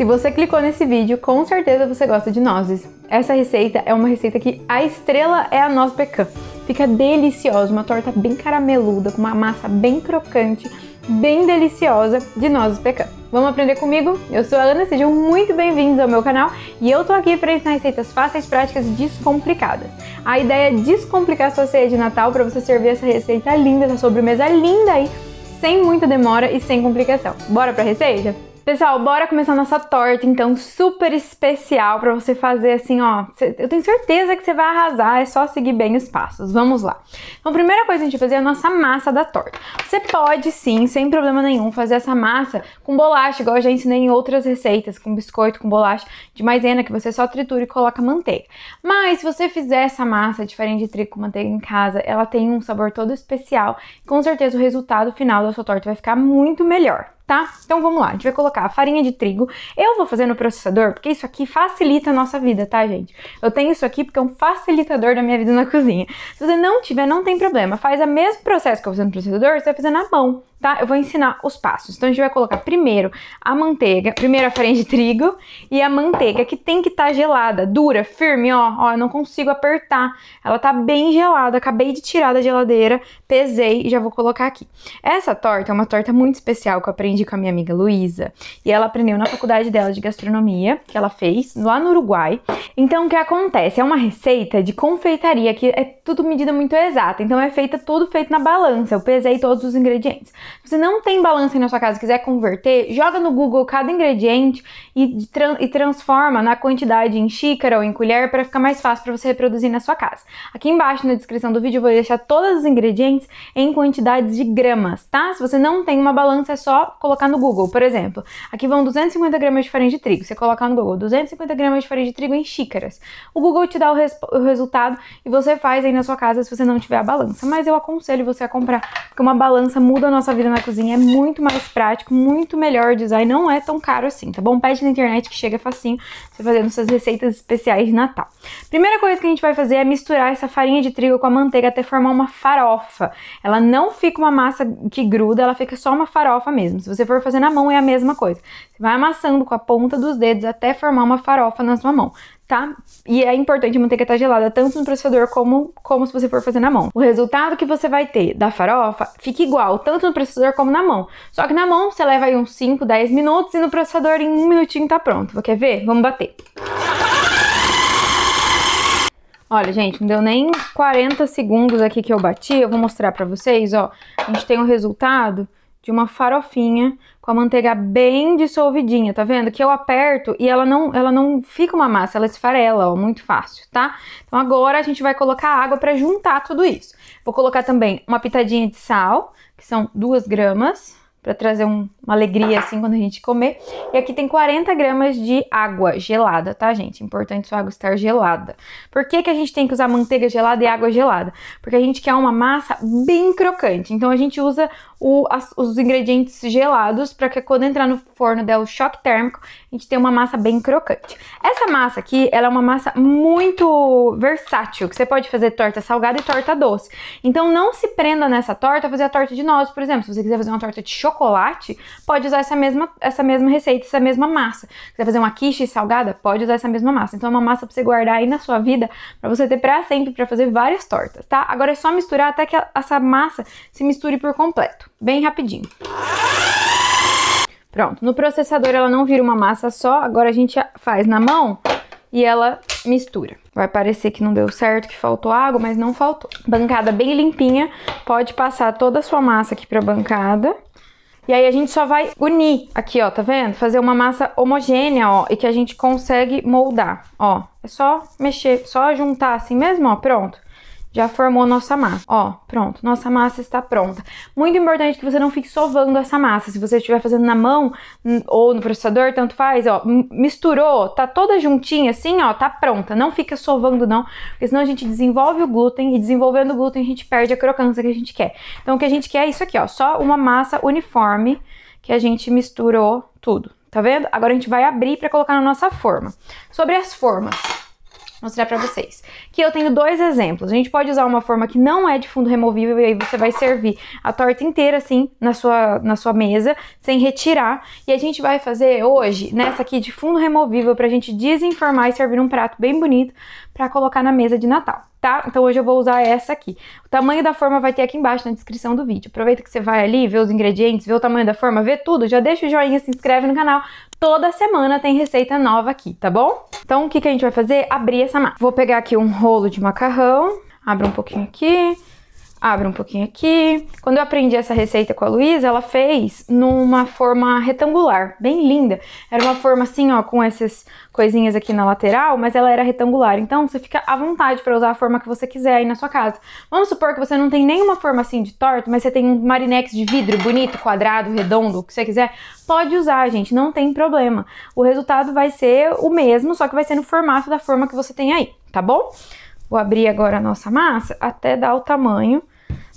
Se você clicou nesse vídeo, com certeza você gosta de nozes. Essa receita é uma receita que a estrela é a noz pecan. Fica deliciosa, uma torta bem carameluda, com uma massa bem crocante, bem deliciosa de nozes pecan. Vamos aprender comigo? Eu sou a Ana, sejam muito bem-vindos ao meu canal e eu tô aqui para ensinar receitas fáceis, práticas e descomplicadas. A ideia é descomplicar sua ceia de Natal para você servir essa receita linda, essa sobremesa linda aí, sem muita demora e sem complicação. Bora pra receita? Pessoal, bora começar nossa torta, então, super especial para você fazer assim, ó. Eu tenho certeza que você vai arrasar, é só seguir bem os passos. Vamos lá. Então, a primeira coisa que a gente vai fazer é a nossa massa da torta. Você pode sim, sem problema nenhum, fazer essa massa com bolacha, igual eu já ensinei em outras receitas, com biscoito, com bolacha de maisena, que você só tritura e coloca manteiga. Mas se você fizer essa massa de farinha de trigo com manteiga em casa, ela tem um sabor todo especial. e Com certeza o resultado final da sua torta vai ficar muito melhor tá? Então vamos lá, a gente vai colocar a farinha de trigo. Eu vou fazer no processador porque isso aqui facilita a nossa vida, tá, gente? Eu tenho isso aqui porque é um facilitador da minha vida na cozinha. Se você não tiver, não tem problema. Faz o mesmo processo que eu fiz no processador, você vai fazer na mão, tá? Eu vou ensinar os passos. Então a gente vai colocar primeiro a manteiga, primeiro a farinha de trigo e a manteiga que tem que estar tá gelada, dura, firme, ó, ó, eu não consigo apertar. Ela tá bem gelada, acabei de tirar da geladeira, pesei e já vou colocar aqui. Essa torta é uma torta muito especial que eu aprendi aprendi com a minha amiga Luísa. E ela aprendeu na faculdade dela de gastronomia, que ela fez lá no Uruguai. Então, o que acontece? É uma receita de confeitaria que é tudo medida muito exata. Então, é feita tudo feito na balança. Eu pesei todos os ingredientes. Se você não tem balança na sua casa quiser converter, joga no Google cada ingrediente e, tran e transforma na quantidade em xícara ou em colher para ficar mais fácil para você reproduzir na sua casa. Aqui embaixo na descrição do vídeo eu vou deixar todos os ingredientes em quantidades de gramas, tá? Se você não tem uma balança, é só colocar colocar no Google, por exemplo, aqui vão 250 gramas de farinha de trigo. Você colocar no Google 250 gramas de farinha de trigo em xícaras. O Google te dá o, o resultado e você faz aí na sua casa se você não tiver a balança. Mas eu aconselho você a comprar, porque uma balança muda a nossa vida na cozinha, é muito mais prático, muito melhor design, não é tão caro assim, tá bom? Pede na internet que chega facinho, você fazendo suas receitas especiais de Natal. Primeira coisa que a gente vai fazer é misturar essa farinha de trigo com a manteiga até formar uma farofa. Ela não fica uma massa que gruda, ela fica só uma farofa mesmo. Se você você for fazer na mão, é a mesma coisa. Você vai amassando com a ponta dos dedos até formar uma farofa na sua mão, tá? E é importante a manteiga estar gelada tanto no processador como, como se você for fazer na mão. O resultado que você vai ter da farofa fica igual, tanto no processador como na mão. Só que na mão você leva aí uns 5, 10 minutos e no processador em um minutinho tá pronto. Quer ver? Vamos bater. Olha, gente, não deu nem 40 segundos aqui que eu bati. Eu vou mostrar pra vocês, ó. A gente tem o um resultado de uma farofinha com a manteiga bem dissolvidinha, tá vendo? Que eu aperto e ela não, ela não fica uma massa, ela esfarela, ó, muito fácil, tá? Então agora a gente vai colocar água para juntar tudo isso. Vou colocar também uma pitadinha de sal, que são duas gramas, para trazer um, uma alegria assim quando a gente comer. E aqui tem 40 gramas de água gelada, tá, gente? Importante sua água estar gelada. Por que, que a gente tem que usar manteiga gelada e água gelada? Porque a gente quer uma massa bem crocante. Então a gente usa o, as, os ingredientes gelados para que quando entrar no forno der o choque térmico, a gente tenha uma massa bem crocante. Essa massa aqui, ela é uma massa muito versátil, que você pode fazer torta salgada e torta doce. Então não se prenda nessa torta, fazer a torta de nozes, por exemplo, se você quiser fazer uma torta de chocolate, chocolate, pode usar essa mesma, essa mesma receita, essa mesma massa. Quer fazer uma quiche salgada, pode usar essa mesma massa. Então é uma massa para você guardar aí na sua vida, para você ter para sempre, para fazer várias tortas, tá? Agora é só misturar até que essa massa se misture por completo, bem rapidinho. Pronto, no processador ela não vira uma massa só, agora a gente faz na mão e ela mistura. Vai parecer que não deu certo, que faltou água, mas não faltou. Bancada bem limpinha, pode passar toda a sua massa aqui pra bancada. E aí a gente só vai unir aqui, ó, tá vendo? Fazer uma massa homogênea, ó, e que a gente consegue moldar, ó. É só mexer, só juntar assim mesmo, ó, pronto. Já formou nossa massa. Ó, pronto, nossa massa está pronta. Muito importante que você não fique sovando essa massa. Se você estiver fazendo na mão hum, ou no processador, tanto faz, ó, misturou, tá toda juntinha assim, ó, tá pronta. Não fica sovando não, porque senão a gente desenvolve o glúten e desenvolvendo o glúten a gente perde a crocância que a gente quer. Então o que a gente quer é isso aqui, ó, só uma massa uniforme que a gente misturou tudo. Tá vendo? Agora a gente vai abrir para colocar na nossa forma. Sobre as formas mostrar para vocês. Que eu tenho dois exemplos. A gente pode usar uma forma que não é de fundo removível e aí você vai servir a torta inteira assim na sua, na sua mesa, sem retirar. E a gente vai fazer hoje nessa aqui de fundo removível pra gente desenformar e servir um prato bem bonito para colocar na mesa de Natal, tá? Então hoje eu vou usar essa aqui. O tamanho da forma vai ter aqui embaixo na descrição do vídeo. Aproveita que você vai ali, vê os ingredientes, vê o tamanho da forma, vê tudo, já deixa o joinha, se inscreve no canal. Toda semana tem receita nova aqui, tá bom? Então o que, que a gente vai fazer? Abrir essa massa. Vou pegar aqui um rolo de macarrão, abro um pouquinho aqui, abre um pouquinho aqui. Quando eu aprendi essa receita com a Luísa, ela fez numa forma retangular, bem linda. Era uma forma assim, ó, com essas coisinhas aqui na lateral, mas ela era retangular. Então você fica à vontade para usar a forma que você quiser aí na sua casa. Vamos supor que você não tem nenhuma forma assim de torta, mas você tem um marinex de vidro bonito, quadrado, redondo, o que você quiser. Pode usar, gente, não tem problema. O resultado vai ser o mesmo, só que vai ser no formato da forma que você tem aí, tá bom? Vou abrir agora a nossa massa até dar o tamanho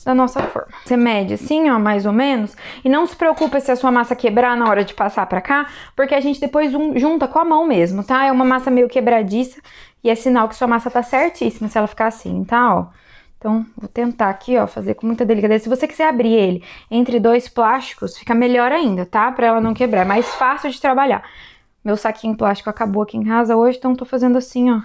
da nossa forma. Você mede assim, ó, mais ou menos, e não se preocupa se a sua massa quebrar na hora de passar para cá, porque a gente depois um, junta com a mão mesmo, tá? É uma massa meio quebradiça e é sinal que sua massa tá certíssima se ela ficar assim, tá, ó. Então, vou tentar aqui, ó, fazer com muita delicadeza. Se você quiser abrir ele entre dois plásticos, fica melhor ainda, tá? Pra ela não quebrar, é mais fácil de trabalhar. Meu saquinho plástico acabou aqui em casa hoje, então tô fazendo assim, ó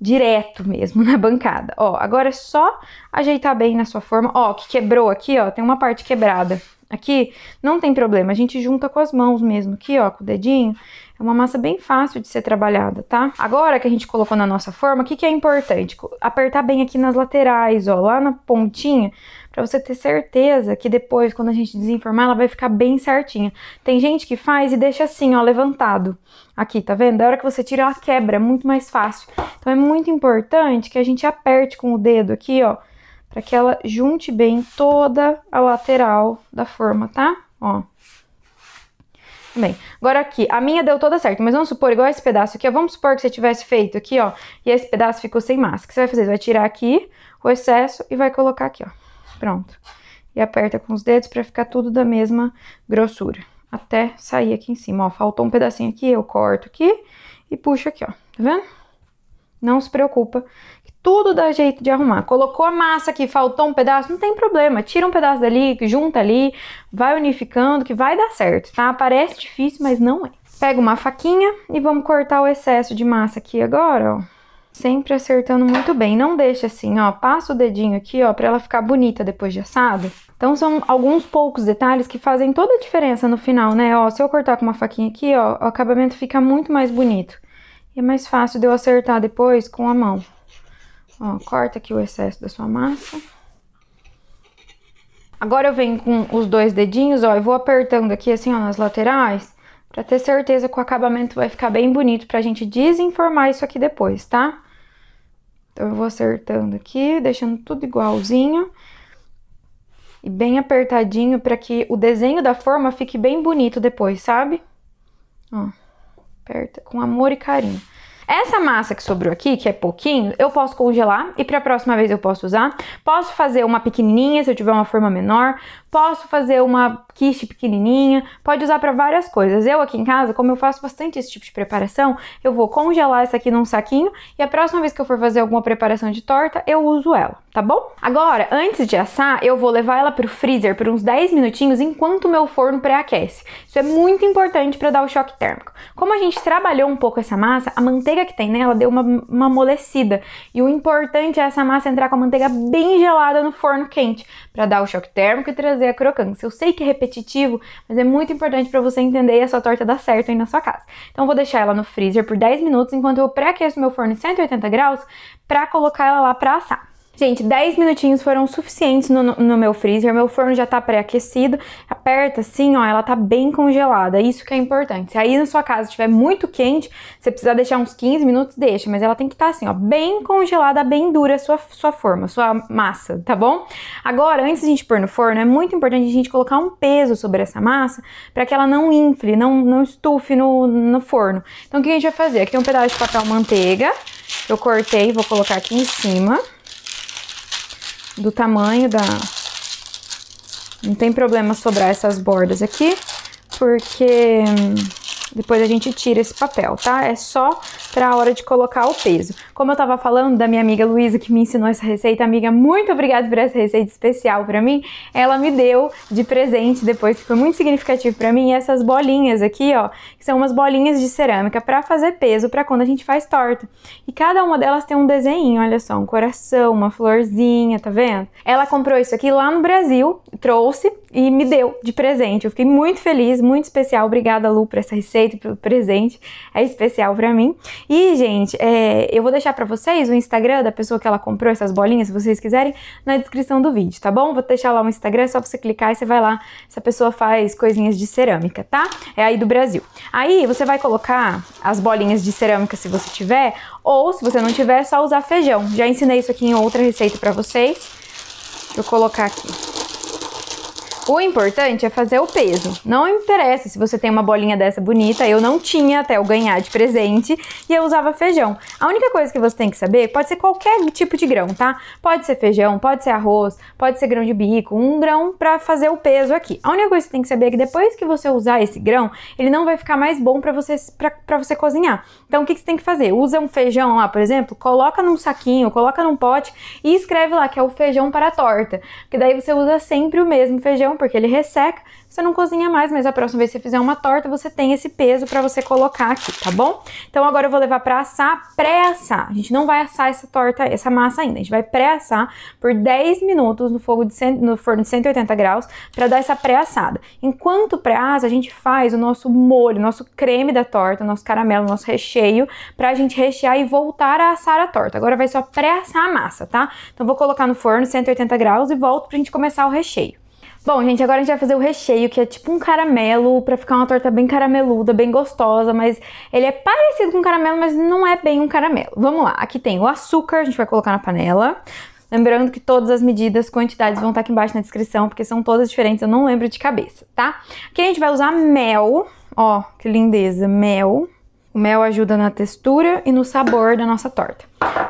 direto mesmo na bancada. Ó, agora é só ajeitar bem na sua forma. Ó, que quebrou aqui, ó, tem uma parte quebrada. Aqui não tem problema, a gente junta com as mãos mesmo, aqui ó, com o dedinho. É uma massa bem fácil de ser trabalhada, tá? Agora que a gente colocou na nossa forma, o que, que é importante? Apertar bem aqui nas laterais, ó, lá na pontinha, para você ter certeza que depois, quando a gente desenformar, ela vai ficar bem certinha. Tem gente que faz e deixa assim, ó, levantado. Aqui, tá vendo? Da hora que você tira, ela quebra, é muito mais fácil. Então é muito importante que a gente aperte com o dedo aqui, ó, para que ela junte bem toda a lateral da forma, tá? Ó. Bem, agora aqui, a minha deu toda certo, mas vamos supor, igual esse pedaço aqui, ó, vamos supor que você tivesse feito aqui, ó, e esse pedaço ficou sem massa. O que você vai fazer? Você vai tirar aqui o excesso e vai colocar aqui, ó. Pronto. E aperta com os dedos para ficar tudo da mesma grossura. Até sair aqui em cima, ó. Faltou um pedacinho aqui, eu corto aqui e puxo aqui, ó. Tá vendo? Não se preocupa, tudo dá jeito de arrumar. Colocou a massa aqui, faltou um pedaço, não tem problema. Tira um pedaço dali, junta ali, vai unificando, que vai dar certo, tá? Parece difícil, mas não é. Pega uma faquinha e vamos cortar o excesso de massa aqui agora, ó sempre acertando muito bem. Não deixa assim, ó, passa o dedinho aqui, ó, para ela ficar bonita depois de assada. Então são alguns poucos detalhes que fazem toda a diferença no final, né? Ó, se eu cortar com uma faquinha aqui, ó, o acabamento fica muito mais bonito. E é mais fácil de eu acertar depois com a mão. Ó, corta aqui o excesso da sua massa. Agora eu venho com os dois dedinhos, ó, e vou apertando aqui assim, ó, nas laterais, para ter certeza que o acabamento vai ficar bem bonito, pra gente desenformar isso aqui depois, tá? Então, eu vou acertando aqui, deixando tudo igualzinho. E bem apertadinho para que o desenho da forma fique bem bonito depois, sabe? Ó, aperta com amor e carinho. Essa massa que sobrou aqui, que é pouquinho, eu posso congelar e para a próxima vez eu posso usar. Posso fazer uma pequenininha se eu tiver uma forma menor, posso fazer uma quiche pequenininha, pode usar para várias coisas. Eu aqui em casa, como eu faço bastante esse tipo de preparação, eu vou congelar essa aqui num saquinho e a próxima vez que eu for fazer alguma preparação de torta, eu uso ela, tá bom? Agora, antes de assar, eu vou levar ela pro freezer por uns 10 minutinhos enquanto o meu forno pré-aquece. Isso é muito importante para dar o choque térmico. Como a gente trabalhou um pouco essa massa, a manteiga manteiga que tem, né? Ela deu uma, uma amolecida. E o importante é essa massa entrar com a manteiga bem gelada no forno quente, para dar o choque térmico e trazer a crocância. Eu sei que é repetitivo, mas é muito importante para você entender e a sua torta dar certo aí na sua casa. Então vou deixar ela no freezer por 10 minutos enquanto eu pré-aqueço meu forno em 180 graus para colocar ela lá para assar. Gente, 10 minutinhos foram suficientes no, no meu freezer, meu forno já tá pré-aquecido, aperta assim, ó, ela tá bem congelada, isso que é importante. Se aí na sua casa estiver muito quente, você precisar deixar uns 15 minutos, deixa, mas ela tem que estar tá assim, ó, bem congelada, bem dura a sua, sua forma, sua massa, tá bom? Agora, antes de a gente pôr no forno, é muito importante a gente colocar um peso sobre essa massa para que ela não infle, não, não estufe no, no forno. Então, o que a gente vai fazer? Aqui tem um pedaço de papel manteiga, eu cortei, vou colocar aqui em cima do tamanho da... Não tem problema sobrar essas bordas aqui, porque hum, depois a gente tira esse papel, tá? É só para a hora de colocar o peso. Como eu estava falando da minha amiga Luísa que me ensinou essa receita, amiga, muito obrigada por essa receita especial para mim. Ela me deu de presente depois, que foi muito significativo para mim, essas bolinhas aqui, ó, que são umas bolinhas de cerâmica para fazer peso para quando a gente faz torta. E cada uma delas tem um desenho, olha só, um coração, uma florzinha, tá vendo? Ela comprou isso aqui lá no Brasil, trouxe e me deu de presente. Eu fiquei muito feliz, muito especial. Obrigada, Lu, por essa receita receita para o presente, é especial para mim. E, gente, é, eu vou deixar para vocês o Instagram da pessoa que ela comprou essas bolinhas, se vocês quiserem, na descrição do vídeo, tá bom? Vou deixar lá o Instagram, é só você clicar e você vai lá. Essa pessoa faz coisinhas de cerâmica, tá? É aí do Brasil. Aí você vai colocar as bolinhas de cerâmica se você tiver, ou se você não tiver, é só usar feijão. Já ensinei isso aqui em outra receita para vocês. Deixa eu colocar aqui. O importante é fazer o peso. Não interessa se você tem uma bolinha dessa bonita, eu não tinha até eu ganhar de presente e eu usava feijão. A única coisa que você tem que saber pode ser qualquer tipo de grão, tá? Pode ser feijão, pode ser arroz, pode ser grão de bico, um grão para fazer o peso aqui. A única coisa que você tem que saber é que depois que você usar esse grão, ele não vai ficar mais bom para você para você cozinhar. Então o que, que você tem que fazer? Usa um feijão lá, por exemplo, coloca num saquinho, coloca num pote e escreve lá que é o feijão para torta, porque daí você usa sempre o mesmo feijão porque ele resseca, você não cozinha mais, mas a próxima vez que você fizer uma torta, você tem esse peso para você colocar aqui, tá bom? Então agora eu vou levar para assar, pré-assar. A gente não vai assar essa torta, essa massa ainda, a gente vai pré-assar por 10 minutos no fogo de cento, no forno de 180 graus para dar essa pré-assada. Enquanto pré-assa, a gente faz o nosso molho, o nosso creme da torta, o nosso caramelo, o nosso recheio, pra gente rechear e voltar a assar a torta. Agora vai só pré-assar a massa, tá? Então vou colocar no forno 180 graus e volto pra gente começar o recheio. Bom, gente, agora a gente vai fazer o recheio, que é tipo um caramelo, pra ficar uma torta bem carameluda, bem gostosa, mas ele é parecido com caramelo, mas não é bem um caramelo. Vamos lá, aqui tem o açúcar, a gente vai colocar na panela. Lembrando que todas as medidas, quantidades vão estar aqui embaixo na descrição, porque são todas diferentes, eu não lembro de cabeça, tá? Aqui a gente vai usar mel, ó, que lindeza, mel. O mel ajuda na textura e no sabor da nossa torta.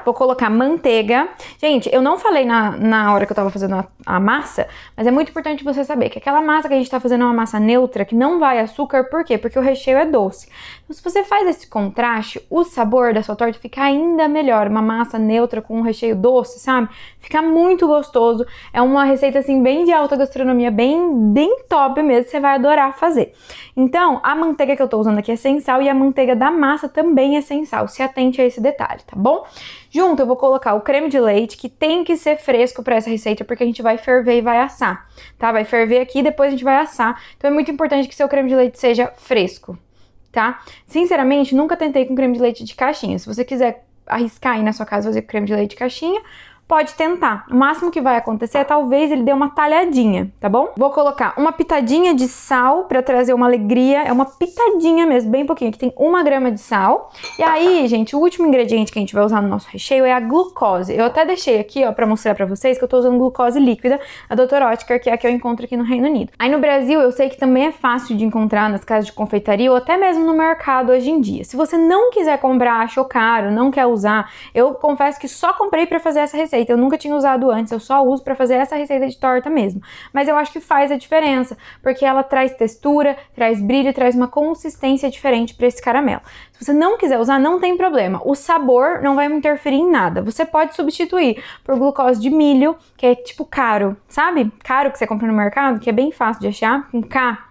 Vou colocar manteiga. Gente, eu não falei na, na hora que eu tava fazendo a, a, massa, mas é muito importante você saber que aquela massa que a gente tá fazendo é uma massa neutra, que não vai açúcar, por quê? Porque o recheio é doce. Então, se você faz esse contraste, o sabor da sua torta fica ainda melhor. Uma massa neutra com um recheio doce, sabe? Fica muito gostoso. É uma receita, assim, bem de alta gastronomia, bem, bem top mesmo. Você vai adorar fazer. Então, a manteiga que eu tô usando aqui é sem sal e a manteiga da massa também é sem sal. Se atente a esse detalhe, tá bom? Junto eu vou colocar o creme de leite, que tem que ser fresco para essa receita, porque a gente vai ferver e vai assar, tá? Vai ferver aqui e depois a gente vai assar. Então é muito importante que seu creme de leite seja fresco, tá? Sinceramente, nunca tentei com creme de leite de caixinha. Se você quiser arriscar aí na sua casa fazer creme de leite de caixinha, pode tentar. O máximo que vai acontecer é talvez ele dê uma talhadinha, tá bom? Vou colocar uma pitadinha de sal para trazer uma alegria. É uma pitadinha mesmo, bem pouquinho. Aqui tem uma grama de sal. E aí, gente, o último ingrediente que a gente vai usar no nosso recheio é a glucose. Eu até deixei aqui, ó, para mostrar para vocês que eu tô usando glucose líquida, a Dr. Oetker, que é a que eu encontro aqui no Reino Unido. Aí no Brasil, eu sei que também é fácil de encontrar nas casas de confeitaria ou até mesmo no mercado hoje em dia. Se você não quiser comprar, achou caro, não quer usar, eu confesso que só comprei para fazer essa receita receita, eu nunca tinha usado antes, eu só uso para fazer essa receita de torta mesmo. Mas eu acho que faz a diferença, porque ela traz textura, traz brilho, traz uma consistência diferente para esse caramelo. Se você não quiser usar, não tem problema. O sabor não vai interferir em nada. Você pode substituir por glucose de milho, que é tipo caro, sabe? Caro que você compra no mercado, que é bem fácil de achar, com K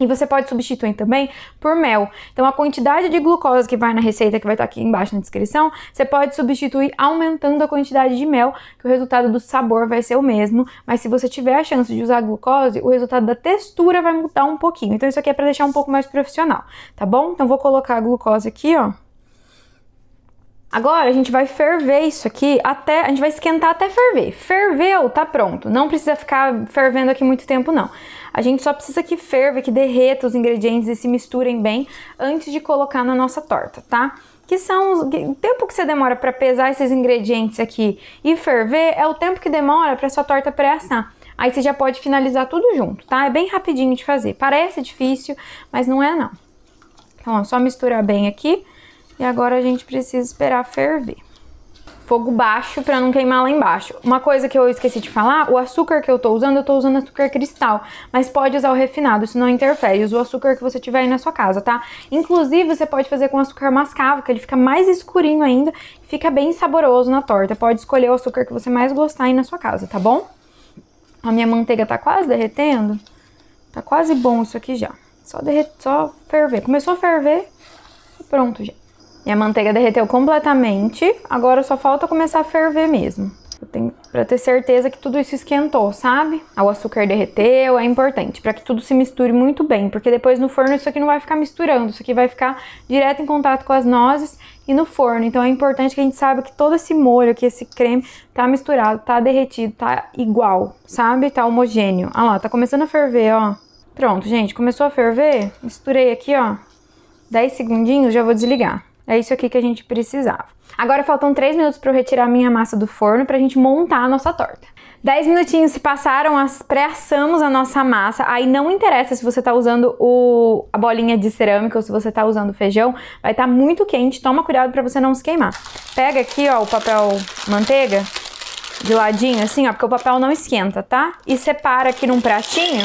e você pode substituir também por mel. Então, a quantidade de glucose que vai na receita, que vai estar tá aqui embaixo na descrição, você pode substituir aumentando a quantidade de mel, que o resultado do sabor vai ser o mesmo. Mas se você tiver a chance de usar glucose, o resultado da textura vai mudar um pouquinho. Então, isso aqui é para deixar um pouco mais profissional, tá bom? Então, vou colocar a glucose aqui, ó. Agora a gente vai ferver isso aqui até, a gente vai esquentar até ferver. Ferveu, tá pronto. Não precisa ficar fervendo aqui muito tempo não. A gente só precisa que ferva, que derreta os ingredientes e se misturem bem antes de colocar na nossa torta, tá? Que são os, o tempo que você demora para pesar esses ingredientes aqui e ferver é o tempo que demora para sua torta pré-assar. Aí você já pode finalizar tudo junto, tá? É bem rapidinho de fazer. Parece difícil, mas não é não. Então, ó, só misturar bem aqui e agora a gente precisa esperar ferver. Fogo baixo para não queimar lá embaixo. Uma coisa que eu esqueci de falar, o açúcar que eu tô usando, eu tô usando açúcar cristal, mas pode usar o refinado, isso não interfere. Usa o açúcar que você tiver aí na sua casa, tá? Inclusive, você pode fazer com açúcar mascavo, que ele fica mais escurinho ainda, fica bem saboroso na torta. Pode escolher o açúcar que você mais gostar aí na sua casa, tá bom? A minha manteiga tá quase derretendo. Tá quase bom isso aqui já. Só derreter, só ferver. Começou a ferver, pronto, gente. Minha manteiga derreteu completamente, agora só falta começar a ferver mesmo. Eu tenho para ter certeza que tudo isso esquentou, sabe? Ah, o açúcar derreteu, é importante para que tudo se misture muito bem, porque depois no forno isso aqui não vai ficar misturando, isso aqui vai ficar direto em contato com as nozes e no forno. Então é importante que a gente saiba que todo esse molho aqui, esse creme, tá misturado, tá derretido, tá igual, sabe? Tá homogêneo. Ah lá, tá começando a ferver, ó. Pronto, gente, começou a ferver, misturei aqui, ó. 10 segundinhos, já vou desligar. É isso aqui que a gente precisava. Agora faltam 3 minutos para eu retirar minha massa do forno para a gente montar a nossa torta. 10 minutinhos se passaram, pré-assamos a nossa massa. Aí não interessa se você está usando o, a bolinha de cerâmica ou se você está usando feijão, vai estar tá muito quente. Toma cuidado para você não se queimar. Pega aqui, ó, o papel manteiga de ladinho assim, ó, porque o papel não esquenta, tá? E separa aqui num pratinho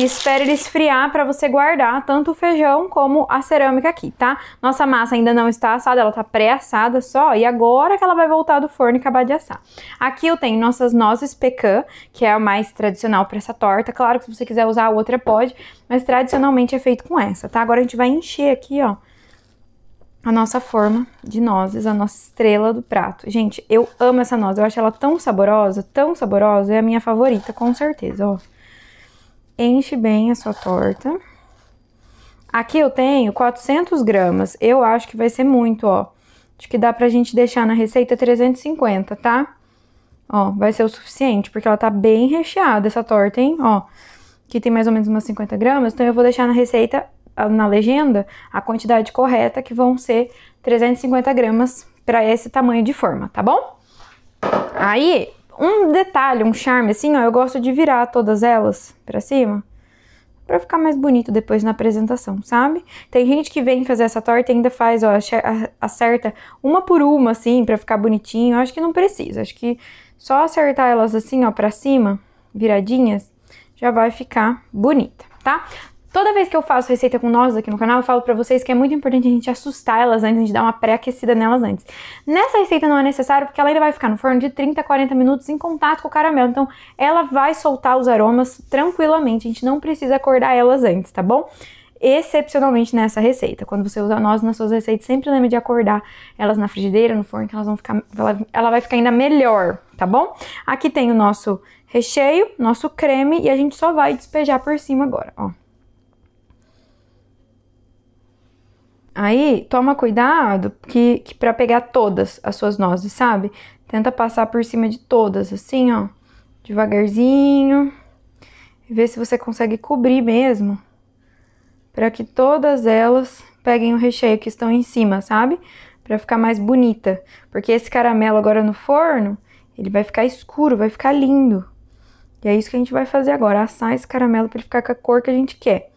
e espera ele esfriar para você guardar tanto o feijão como a cerâmica aqui, tá? Nossa massa ainda não está assada, ela tá pré-assada só, e agora que ela vai voltar do forno e acabar de assar. Aqui eu tenho nossas nozes pecan, que é a mais tradicional para essa torta. Claro que se você quiser usar a outra pode, mas tradicionalmente é feito com essa, tá? Agora a gente vai encher aqui, ó, a nossa forma de nozes, a nossa estrela do prato. Gente, eu amo essa noz, eu acho ela tão saborosa, tão saborosa, é a minha favorita, com certeza, ó enche bem a sua torta. Aqui eu tenho 400 gramas, eu acho que vai ser muito, ó. Acho que dá pra gente deixar na receita 350, tá? Ó, vai ser o suficiente, porque ela tá bem recheada essa torta, hein? Ó, que tem mais ou menos umas 50 gramas, então eu vou deixar na receita, na legenda, a quantidade correta, que vão ser 350 gramas pra esse tamanho de forma, tá bom? Aí, um detalhe, um charme assim, ó, eu gosto de virar todas elas para cima para ficar mais bonito depois na apresentação, sabe? Tem gente que vem fazer essa torta e ainda faz, ó, acerta uma por uma assim, para ficar bonitinho. Eu acho que não precisa. Acho que só acertar elas assim, ó, para cima, viradinhas, já vai ficar bonita, tá? Toda vez que eu faço receita com nozes aqui no canal, eu falo pra vocês que é muito importante a gente assustar elas antes, a gente dar uma pré-aquecida nelas antes. Nessa receita não é necessário, porque ela ainda vai ficar no forno de 30 a 40 minutos em contato com o caramelo. Então, ela vai soltar os aromas tranquilamente, a gente não precisa acordar elas antes, tá bom? Excepcionalmente nessa receita. Quando você usa nozes nas suas receitas, sempre lembre de acordar elas na frigideira, no forno, que elas vão ficar, ela, ela vai ficar ainda melhor, tá bom? Aqui tem o nosso recheio, nosso creme, e a gente só vai despejar por cima agora, ó. Aí, toma cuidado que, que para pegar todas as suas nozes, sabe? Tenta passar por cima de todas, assim, ó. Devagarzinho. E ver se você consegue cobrir mesmo. para que todas elas peguem o recheio que estão em cima, sabe? Para ficar mais bonita. Porque esse caramelo agora no forno, ele vai ficar escuro, vai ficar lindo. E é isso que a gente vai fazer agora, assar esse caramelo para ele ficar com a cor que a gente quer.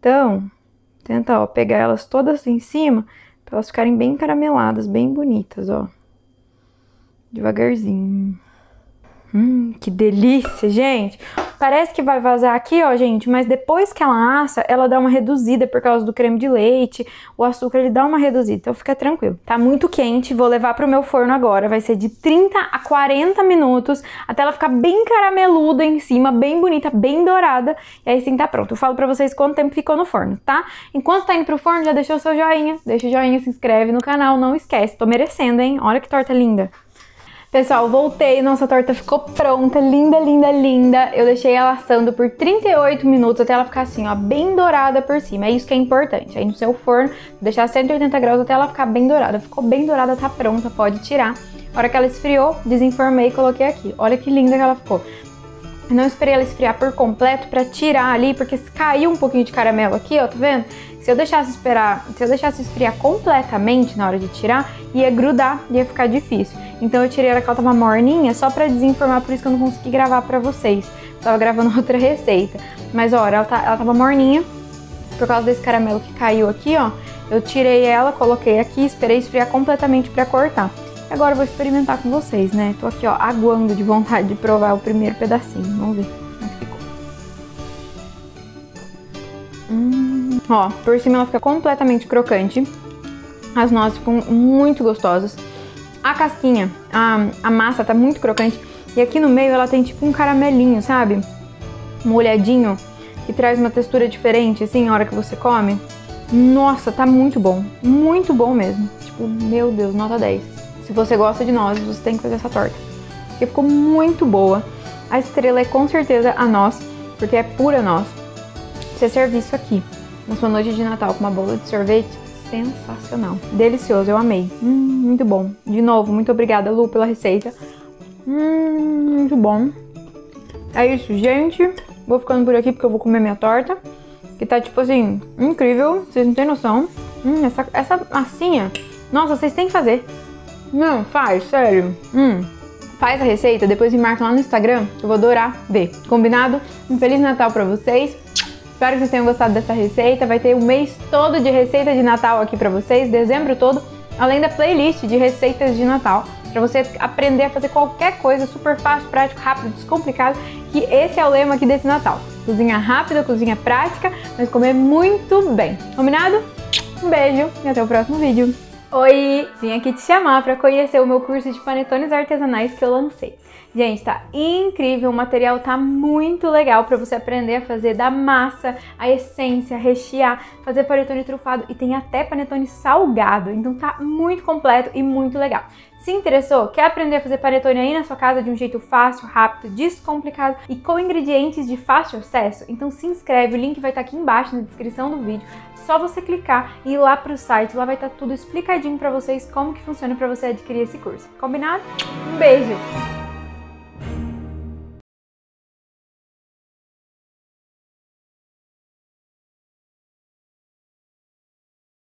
Então, Tenta, ó, pegar elas todas em cima pra elas ficarem bem carameladas, bem bonitas, ó. Devagarzinho. Hum, que delícia, gente! Parece que vai vazar aqui, ó, gente, mas depois que ela assa, ela dá uma reduzida por causa do creme de leite, o açúcar ele dá uma reduzida, então fica tranquilo. Tá muito quente, vou levar pro meu forno agora, vai ser de 30 a 40 minutos, até ela ficar bem carameluda em cima, bem bonita, bem dourada, e aí sim tá pronto. Eu falo pra vocês quanto tempo ficou no forno, tá? Enquanto tá indo pro forno, já deixa o seu joinha, deixa o joinha, se inscreve no canal, não esquece, tô merecendo, hein? Olha que torta linda! Pessoal, voltei, nossa torta ficou pronta, linda, linda, linda. Eu deixei ela assando por 38 minutos até ela ficar assim, ó, bem dourada por cima. É isso que é importante. Aí no seu forno, deixar 180 graus até ela ficar bem dourada. Ficou bem dourada, tá pronta, pode tirar. A hora que ela esfriou, desenformei e coloquei aqui. Olha que linda que ela ficou. Eu não esperei ela esfriar por completo para tirar ali, porque caiu um pouquinho de caramelo aqui, ó, tá vendo? Se eu deixasse esperar, se eu deixasse esfriar completamente na hora de tirar, ia grudar, ia ficar difícil. Então eu tirei ela que ela tava morninha só para desinformar, por isso que eu não consegui gravar para vocês. tava gravando outra receita. Mas ó, ela, tá, ela tava morninha por causa desse caramelo que caiu aqui, ó. Eu tirei ela, coloquei aqui, esperei esfriar completamente para cortar. Agora eu vou experimentar com vocês, né? Tô aqui, ó, aguando de vontade de provar o primeiro pedacinho. Vamos ver como é que ficou. Hum. Ó, por cima ela fica completamente crocante. As nozes ficam muito gostosas. A casquinha, a, a massa tá muito crocante e aqui no meio ela tem tipo um caramelinho, sabe? Molhadinho, que traz uma textura diferente assim na hora que você come. Nossa, tá muito bom, muito bom mesmo. Tipo, meu Deus, nota 10. Se você gosta de nozes, você tem que fazer essa torta. Porque ficou muito boa. A estrela é com certeza a nós, porque é pura nós. Você serve isso aqui na sua noite de Natal com uma bola de sorvete, sensacional. Delicioso, eu amei. Hum, muito bom. De novo, muito obrigada, Lu, pela receita. Hum, muito bom. É isso, gente. Vou ficando por aqui porque eu vou comer minha torta. Que tá, tipo assim, incrível. Vocês não têm noção. Hum, essa, essa massinha. Nossa, vocês têm que fazer. Não, faz, sério. Hum, faz a receita, depois me marca lá no Instagram. Eu vou adorar ver. Combinado? Um Feliz Natal pra vocês. Espero que vocês tenham gostado dessa receita. Vai ter o mês todo de receita de Natal aqui para vocês, dezembro todo, além da playlist de receitas de Natal, para você aprender a fazer qualquer coisa super fácil, prático, rápido, descomplicado, que esse é o lema aqui desse Natal. Cozinha rápida, cozinha prática, mas comer muito bem. Combinado? Um beijo e até o próximo vídeo. Oi! Vim aqui te chamar para conhecer o meu curso de panetones artesanais que eu lancei. Gente, tá incrível, o material tá muito legal para você aprender a fazer da massa, a essência, rechear, fazer panetone trufado e tem até panetone salgado, então tá muito completo e muito legal. Se interessou? Quer aprender a fazer panetone aí na sua casa de um jeito fácil, rápido, descomplicado e com ingredientes de fácil acesso? Então se inscreve, o link vai estar tá aqui embaixo na descrição do vídeo só você clicar e ir lá para o site, lá vai estar tá tudo explicadinho para vocês como que funciona para você adquirir esse curso. Combinado? Um beijo!